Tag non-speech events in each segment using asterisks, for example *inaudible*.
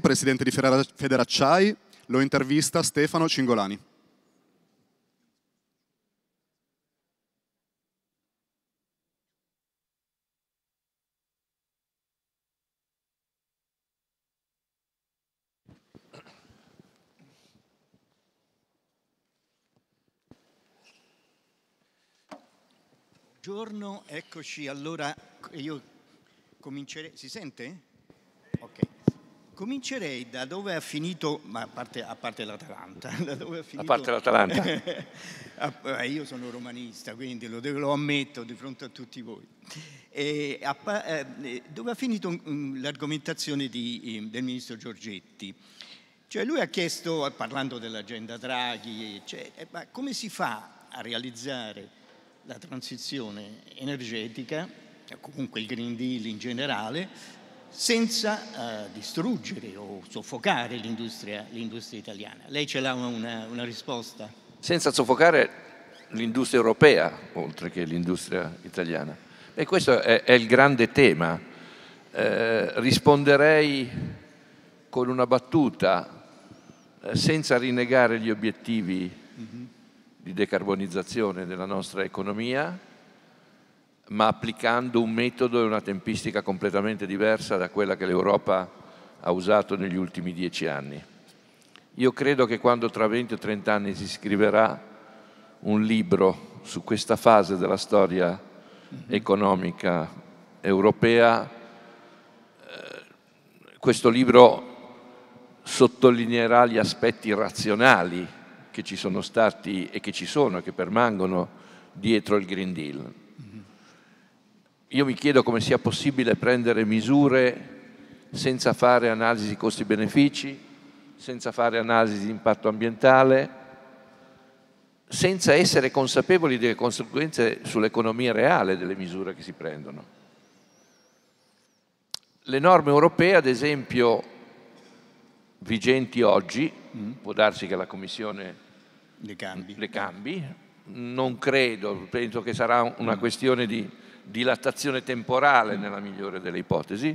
presidente di Federacciai, lo intervista Stefano Cingolani. Buongiorno, eccoci allora, io comincerei, si sente? Comincerei da dove ha finito, ma a parte, a parte l'Atalanta. *laughs* Finito, a parte l'Atalanta. *laughs* Eh, io sono romanista, quindi lo, lo, ammetto di fronte a tutti voi. E, a, eh, eh, dove ha finito mm, mm, l'argomentazione di, del ministro Giorgetti? Cioè lui ha chiesto, parlando dell'agenda Draghi, cioè, ma come si fa a realizzare la transizione energetica, comunque il Green Deal in generale, senza eh, distruggere o soffocare l'industria, italiana. Lei ce l'ha una, una risposta? Senza soffocare l'industria europea, oltre che l'industria italiana. E questo è, è il grande tema. Eh, risponderei con una battuta, eh, senza rinnegare gli obiettivi mm -hmm. di decarbonizzazione della nostra economia, ma applicando un metodo e una tempistica completamente diversa da quella che l'Europa ha usato negli ultimi dieci anni. Io credo che quando tra 20 o 30 anni si scriverà un libro su questa fase della storia economica europea, eh, questo libro sottolineerà gli aspetti razionali che ci sono stati e che ci sono, e che permangono dietro il Green Deal io mi chiedo come sia possibile prendere misure senza fare analisi costi-benefici, senza fare analisi di impatto ambientale, senza essere consapevoli delle conseguenze sull'economia reale delle misure che si prendono. Le norme europee, ad esempio, vigenti oggi, mm. può darsi che la Commissione le cambi, le cambi non credo, penso che sarà una mm. questione di dilatazione temporale nella migliore delle ipotesi,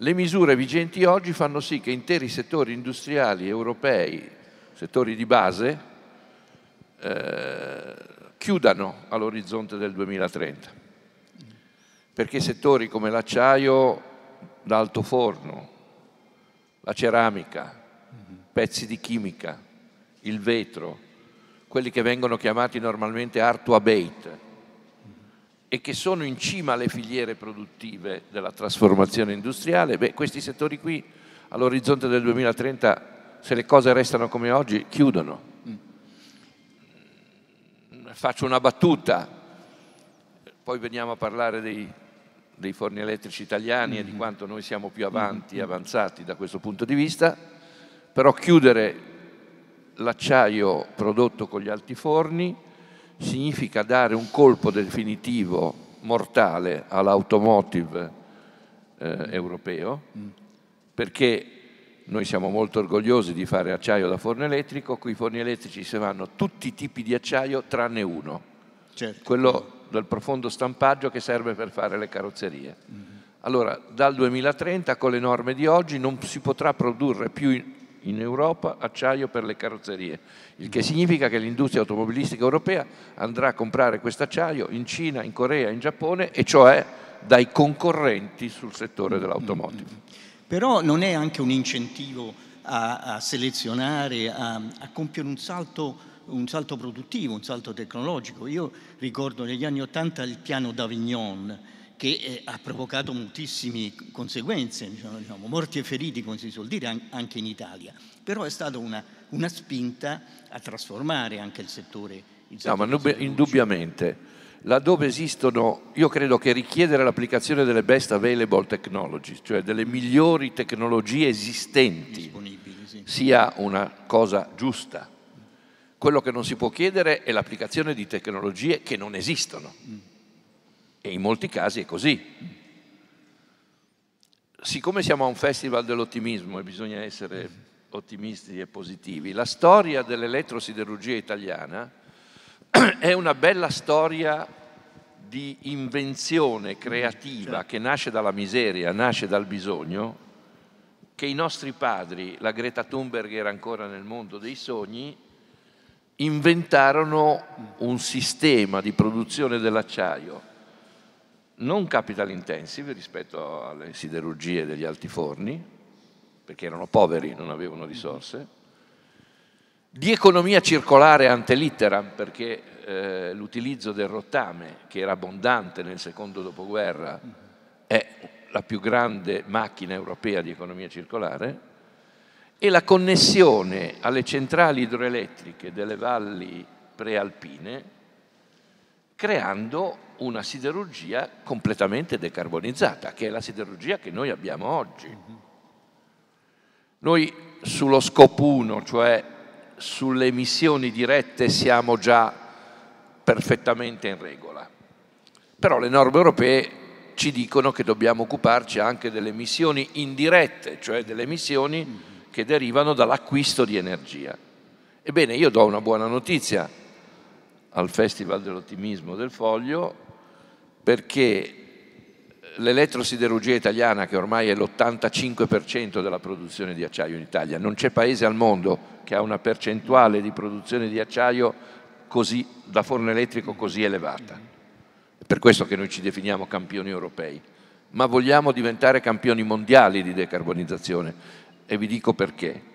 le misure vigenti oggi fanno sì che interi settori industriali europei, settori di base, eh, chiudano all'orizzonte del 2030, perché settori come l'acciaio d'alto forno, la ceramica, pezzi di chimica, il vetro, quelli che vengono chiamati normalmente art to abate, e che sono in cima alle filiere produttive della trasformazione industriale, beh, questi settori qui all'orizzonte del 2030, se le cose restano come oggi, chiudono. Mm. Faccio una battuta, poi veniamo a parlare dei, dei forni elettrici italiani mm -hmm. e di mm-hmm. quanto noi siamo più mm-hmm. avanti, avanzati da questo punto di vista, però chiudere l'acciaio prodotto con gli altiforni significa dare un colpo definitivo, mortale, all'automotive eh, europeo, mm. perché noi siamo molto orgogliosi di fare acciaio da forno elettrico, qui i forni elettrici si vanno tutti i tipi di acciaio tranne uno, certo. quello del profondo stampaggio che serve per fare le carrozzerie. Mm-hmm. Allora, dal 2030 con le norme di oggi non si potrà produrre più in Europa acciaio per le carrozzerie, il che significa che l'industria automobilistica europea andrà a comprare questo acciaio in Cina, in Corea, in Giappone, e cioè dai concorrenti sul settore dell'automotive. Però non è anche un incentivo a, a selezionare, a, a compiere un salto un salto produttivo, un salto tecnologico. Io ricordo negli anni Ottanta il piano d'Avignon, che eh, ha provocato moltissime conseguenze, diciamo, diciamo, morti e feriti, come si suol dire, anche in Italia. Però è stata una, una spinta a trasformare anche il settore. Il settore no, ma settore indubbiamente, laddove esistono, io credo che richiedere l'applicazione delle best available technologies, cioè delle migliori tecnologie esistenti, sì. sia una cosa giusta. Quello che non si può chiedere è l'applicazione di tecnologie che non esistono. Mm e in molti casi è così. Siccome siamo a un festival dell'ottimismo e bisogna essere ottimisti e positivi, la storia dell'elettrosiderurgia italiana *clears throat* è una bella storia di invenzione creativa certo. che nasce dalla miseria, nasce dal bisogno, che i nostri padri, la Greta Thunberg era ancora nel mondo dei sogni, inventarono un sistema di produzione dell'acciaio non capital intensive rispetto alle siderurgie degli altiforni, perché erano poveri, non avevano risorse, di economia circolare ante litteram, perché eh, l'utilizzo del rottame, che era abbondante nel secondo dopoguerra, è la più grande macchina europea di economia circolare, e la connessione alle centrali idroelettriche delle valli prealpine, creando una siderurgia completamente decarbonizzata, che è la siderurgia che noi abbiamo oggi. Noi sullo scopo 1, cioè sulle emissioni dirette, siamo già perfettamente in regola. Però le norme europee ci dicono che dobbiamo occuparci anche delle emissioni indirette, cioè delle emissioni che derivano dall'acquisto di energia. Ebbene, io do una buona notizia al Festival dell'Ottimismo del Foglio perché l'elettrosiderurgia italiana, che ormai è l'85% della produzione di acciaio in Italia, non c'è paese al mondo che ha una percentuale di produzione di acciaio così, da forno elettrico così elevata. È per questo che noi ci definiamo campioni europei, ma vogliamo diventare campioni mondiali di decarbonizzazione e vi dico perché.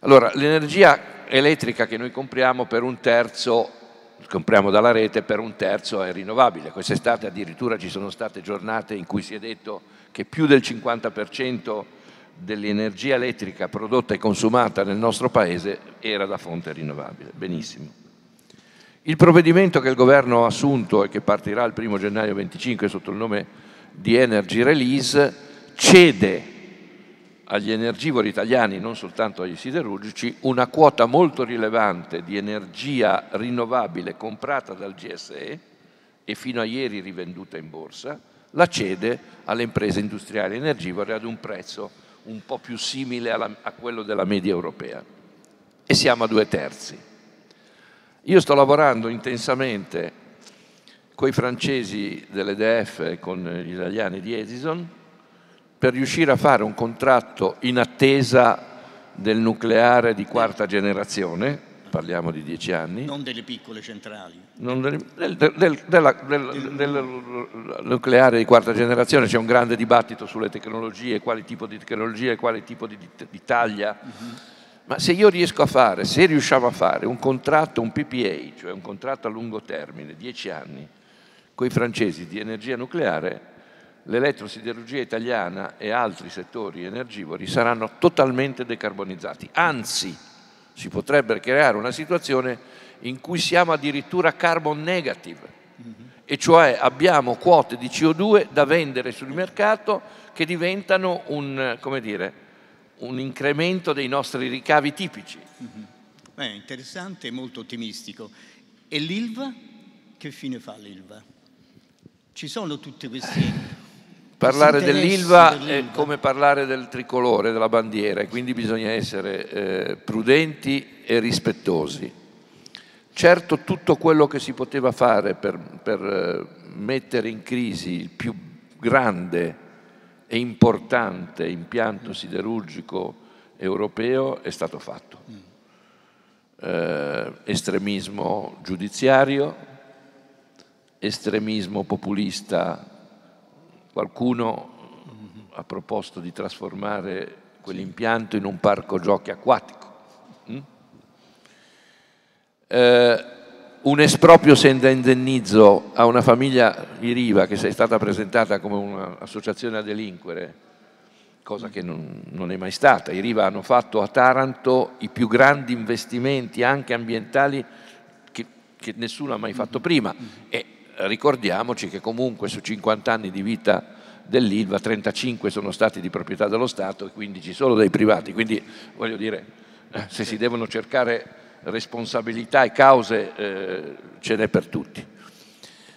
Allora, l'energia elettrica che noi compriamo per un terzo compriamo dalla rete per un terzo è rinnovabile. Quest'estate addirittura ci sono state giornate in cui si è detto che più del 50% dell'energia elettrica prodotta e consumata nel nostro Paese era da fonte rinnovabile. Benissimo. Il provvedimento che il governo ha assunto e che partirà il 1 gennaio 25 sotto il nome di Energy Release cede agli energivori italiani, non soltanto agli siderurgici, una quota molto rilevante di energia rinnovabile comprata dal GSE e fino a ieri rivenduta in borsa, la cede alle imprese industriali energivore ad un prezzo un po' più simile alla, a quello della media europea. E siamo a due terzi. Io sto lavorando intensamente con i francesi dell'EDF e con gli italiani di Edison per riuscire a fare un contratto in attesa del nucleare di quarta generazione, parliamo di dieci anni. Non delle piccole centrali. Delle, del, del, della, del, del, nucleare di quarta generazione c'è un grande dibattito sulle tecnologie, quale tipo di tecnologia e quale tipo di, di taglia. Uh-huh. Ma se io riesco a fare, se riusciamo a fare un contratto, un PPA, cioè un contratto a lungo termine, dieci anni, con i francesi di energia nucleare, l'elettrosiderurgia italiana e altri settori energivori saranno totalmente decarbonizzati. Anzi, si potrebbe creare una situazione in cui siamo addirittura carbon negative, mm-hmm. e cioè abbiamo quote di CO2 da vendere sul mercato che diventano un, dire, un incremento dei nostri ricavi tipici. Mm-hmm. Beh, interessante e molto ottimistico. E l'ILVA? Che fine fa l'ILVA? Ci sono tutti questi *laughs* parlare dell'Ilva dell è come parlare del tricolore, della bandiera, e quindi bisogna essere eh, prudenti e rispettosi. Certo tutto quello che si poteva fare per, per eh, mettere in crisi il più grande e importante impianto siderurgico europeo è stato fatto. Mm. Eh, estremismo giudiziario, estremismo populista Qualcuno ha proposto di trasformare quell'impianto in un parco giochi acquatico. Mm? Eh, un esproprio senza indennizzo a una famiglia di Riva che si è stata presentata come un'associazione a delinquere, cosa che non, non, è mai stata. I Riva hanno fatto a Taranto i più grandi investimenti anche ambientali che, che nessuno ha mai fatto prima e ricordiamoci che comunque su 50 anni di vita dell'ILVA 35 sono stati di proprietà dello Stato e 15 solo dei privati, quindi voglio dire eh, se si devono cercare responsabilità e cause eh, ce n'è per tutti.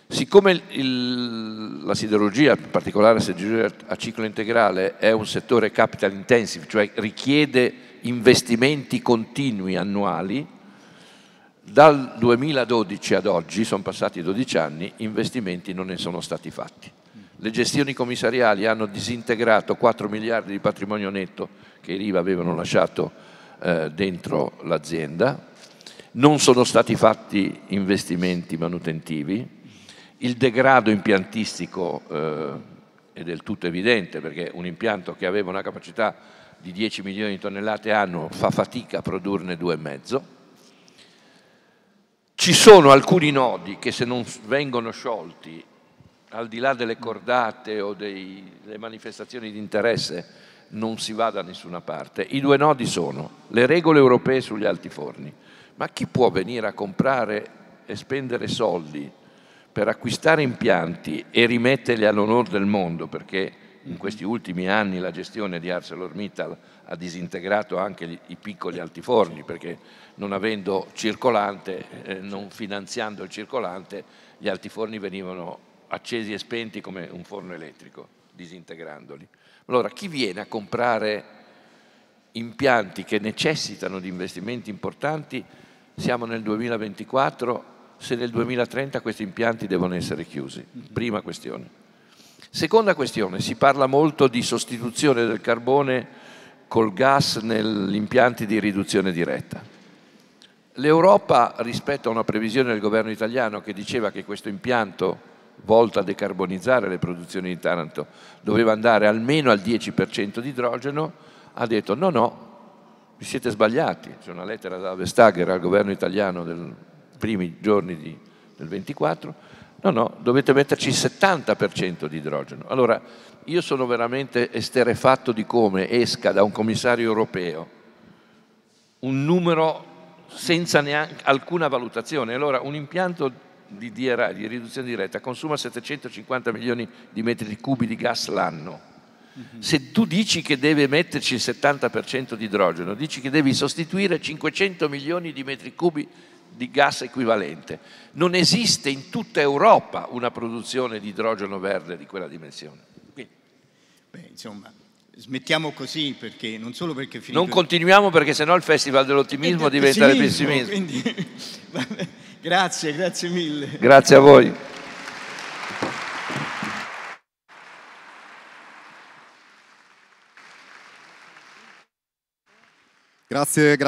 Siccome il, la siderurgia, in particolare la siderurgia a ciclo integrale, è un settore capital intensive, cioè richiede investimenti continui annuali, dal 2012 ad oggi, sono passati 12 anni, investimenti non ne sono stati fatti. Le gestioni commissariali hanno disintegrato 4 miliardi di patrimonio netto che i Riva avevano lasciato eh, dentro l'azienda, non sono stati fatti investimenti manutentivi, il degrado impiantistico eh, è del tutto evidente perché un impianto che aveva una capacità di 10 milioni di tonnellate all'anno fa fatica a produrne due e mezzo. Ci sono alcuni nodi che se non vengono sciolti, al di là delle cordate o delle manifestazioni di interesse, non si va da nessuna parte. I due nodi sono le regole europee sugli altiforni. Ma chi può venire a comprare e spendere soldi per acquistare impianti e rimetterli all'onore del mondo? Perché in questi ultimi anni la gestione di ArcelorMittal ha disintegrato anche gli, i piccoli altiforni perché non avendo circolante, eh, non finanziando il circolante, gli altiforni venivano accesi e spenti come un forno elettrico, disintegrandoli. Allora, chi viene a comprare impianti che necessitano di investimenti importanti, siamo nel 2024, se nel 2030 questi impianti devono essere chiusi. Prima questione. Seconda questione, si parla molto di sostituzione del carbone col gas negli impianti di riduzione diretta. L'Europa, rispetto a una previsione del governo italiano che diceva che questo impianto volto a decarbonizzare le produzioni di Taranto doveva andare almeno al 10% di idrogeno, ha detto no, no, vi siete sbagliati. C'è una lettera da Vestager al governo italiano dei primi giorni di, del 24 No, no, dovete metterci il 70% di idrogeno. Allora, io sono veramente esterefatto di come esca da un commissario europeo un numero senza neanche alcuna valutazione. Allora, un impianto di DRI, di riduzione diretta, consuma 750 milioni di metri cubi di gas l'anno. Mm-hmm. Se tu dici che deve metterci il 70% di idrogeno, dici che devi sostituire 500 milioni di metri cubi di gas equivalente. Non esiste in tutta Europa una produzione di idrogeno verde di quella dimensione. Beh, insomma, smettiamo così perché non solo perché finito... Non continuiamo perché sennò il Festival dell'ottimismo *laughs* diventa il pessimismo. Quindi, *laughs* grazie, grazie mille. Grazie a voi. Grazie, grazie.